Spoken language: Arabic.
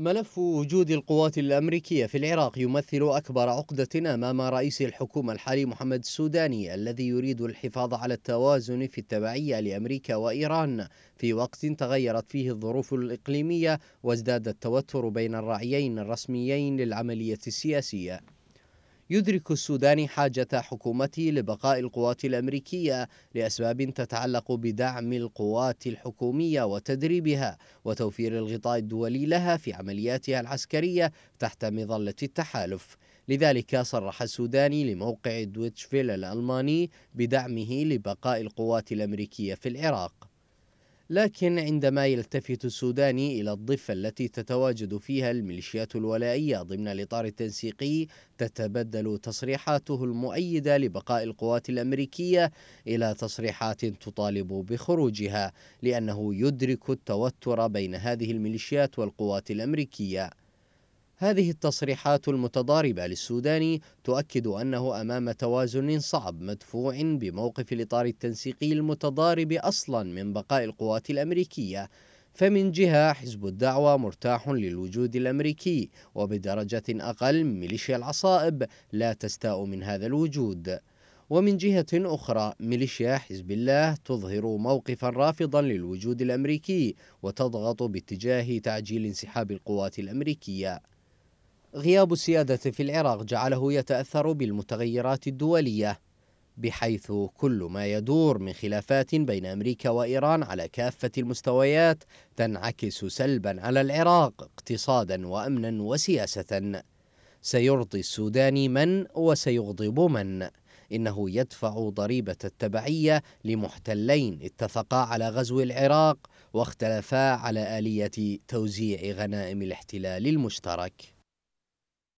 ملف وجود القوات الأمريكية في العراق يمثل أكبر عقدة أمام رئيس الحكومة الحالي محمد السوداني الذي يريد الحفاظ على التوازن في التبعية لأمريكا وإيران في وقت تغيرت فيه الظروف الإقليمية وازداد التوتر بين الرعيين الرسميين للعملية السياسية يدرك السوداني حاجة حكومته لبقاء القوات الأمريكية لأسباب تتعلق بدعم القوات الحكومية وتدريبها وتوفير الغطاء الدولي لها في عملياتها العسكرية تحت مظلة التحالف لذلك صرح السوداني لموقع دويتشفيل الألماني بدعمه لبقاء القوات الأمريكية في العراق لكن عندما يلتفت السوداني إلى الضفة التي تتواجد فيها الميليشيات الولائية ضمن الإطار التنسيقي تتبدل تصريحاته المؤيدة لبقاء القوات الأمريكية إلى تصريحات تطالب بخروجها لأنه يدرك التوتر بين هذه الميليشيات والقوات الأمريكية هذه التصريحات المتضاربة للسوداني تؤكد أنه أمام توازن صعب مدفوع بموقف الإطار التنسيقي المتضارب أصلا من بقاء القوات الأمريكية فمن جهة حزب الدعوة مرتاح للوجود الأمريكي وبدرجة أقل ميليشيا العصائب لا تستاء من هذا الوجود ومن جهة أخرى ميليشيا حزب الله تظهر موقفا رافضا للوجود الأمريكي وتضغط باتجاه تعجيل انسحاب القوات الأمريكية غياب السيادة في العراق جعله يتأثر بالمتغيرات الدولية بحيث كل ما يدور من خلافات بين أمريكا وإيران على كافة المستويات تنعكس سلبا على العراق اقتصادا وأمنا وسياسة سيرضي السوداني من وسيغضب من إنه يدفع ضريبة التبعية لمحتلين اتفقا على غزو العراق واختلفا على آلية توزيع غنائم الاحتلال المشترك